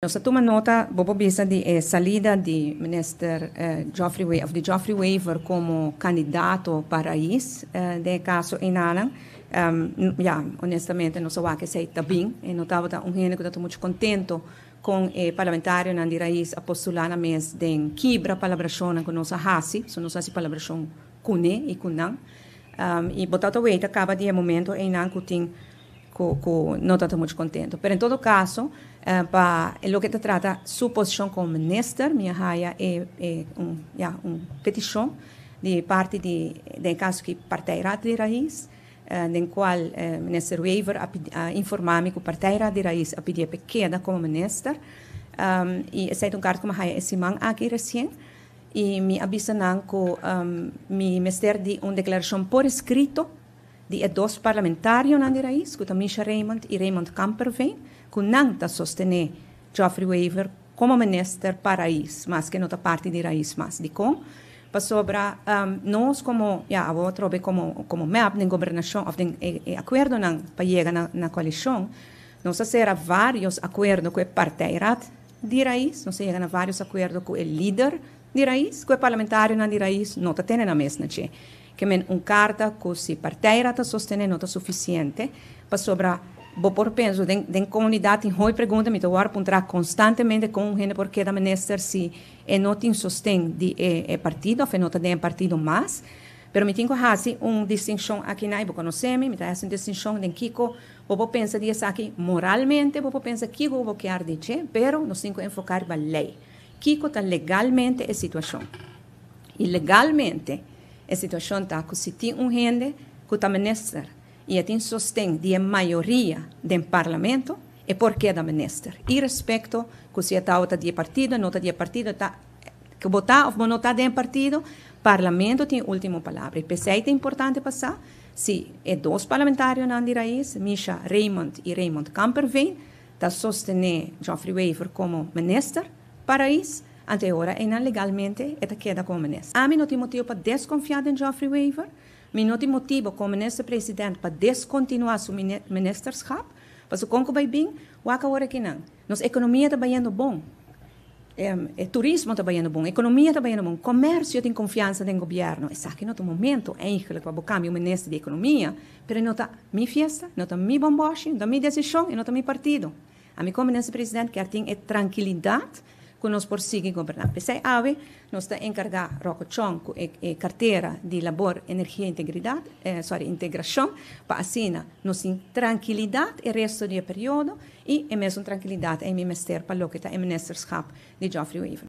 No, então, sa nota Bobobisa di eh, salida de Minister eh, Geoffrey of the Geoffrey Waver como candidato para isso eh, de caso em Um, ehm, yeah, honestamente não sou a que sei tá bem, Eu não estava tá, um gênero que estou muito contente com eh, parlamentário Nandi Raiz a postular na mesa de quebra palabração com nossa raça, so nossa palabração cune e cunan. Um, ehm, e botado o acaba de momento em não que, não estou muito contente. Mas em todo caso, Eh, para lo que te trata su posición como minister, mi hija es, eh, eh, un, un petición de parte de, de caso que parteira de raíz, uh, en cual el minister Weaver a, informarme que parteira de raíz a pedir pequeña como minister, um, y esse é un cargo que eu esse man aquí recién, y me avisaram que um, me minister di una declaración por escrito de dos parlamentarios raíz, que son Misha Raymond y Raymond que kunanta a Geoffrey Weaver como ministro para raíz, más que en otra parte de raíz, mas de con. para sobra ehm, como, ya yeah, a como como MEP, e, e na gobernación, acuerdo para llegar a la coalición, nos será varios acuerdos con el partido de raíz, nos llegan a varios acuerdos con el líder Dirais que o parlamentário não dirais, não está tendo na mesa, che. Que men um carta così parteira está sostenendo está suficiente para sobrar vou por penso, den, den comunidade em hoje pergunta, me toar puntra constantemente com gente porque da minister se é não tem sostém de é, é partido, afinal não tem partido mais, pero me tenho quase um distinção aqui na Ibo conhecemos, me tá essa distinção den Kiko, bo pensa disso aqui moralmente, vou por pensa Kiko, vou quer dizer, pero nos temos que enfocar na lei. Kiko está legalmente em situação. E legalmente, a situação está que se tem um rende que está ministro e tem sostém de maioria do parlamento, é porque da ministro. E respeito que se está outra de partido, não está de partido, está que votar ou não está de partido, parlamento tem a última palavra. E pensei que é importante passar, se é dois parlamentares na raiz, Misha Raymond e Raymond Camperveen, está sostener Geoffrey Waver como ministro, para isso, até agora, ainda legalmente, esta queda como nessa. A ah, mim não tem motivo para desconfiar em Geoffrey Weaver, mim não tem motivo como nesse presidente para descontinuar seu ministerskap, mas o Congo vai bem, o agora que não. Nossa economia está indo bom, o turismo está indo bom, economia está indo bom, comércio tem confiança no governo. Sabe que no outro momento, Angela vai buscar meu ministro de economia, mas não está minha festa, não está minha bomboche, não está minha decisão e não está meu partido. A minha como nesse presidente quer ter tranquilidade, cunosc sighi governar pe sei ave, nos sta encarga roco chonco e, e carteira de labor energia integridad, eh, sorry, integração, para assina nos em tranquilidade o resto do período e emesso tranquillidad e mi para o lo che ta emnesterskap de Geoffrey Weaver.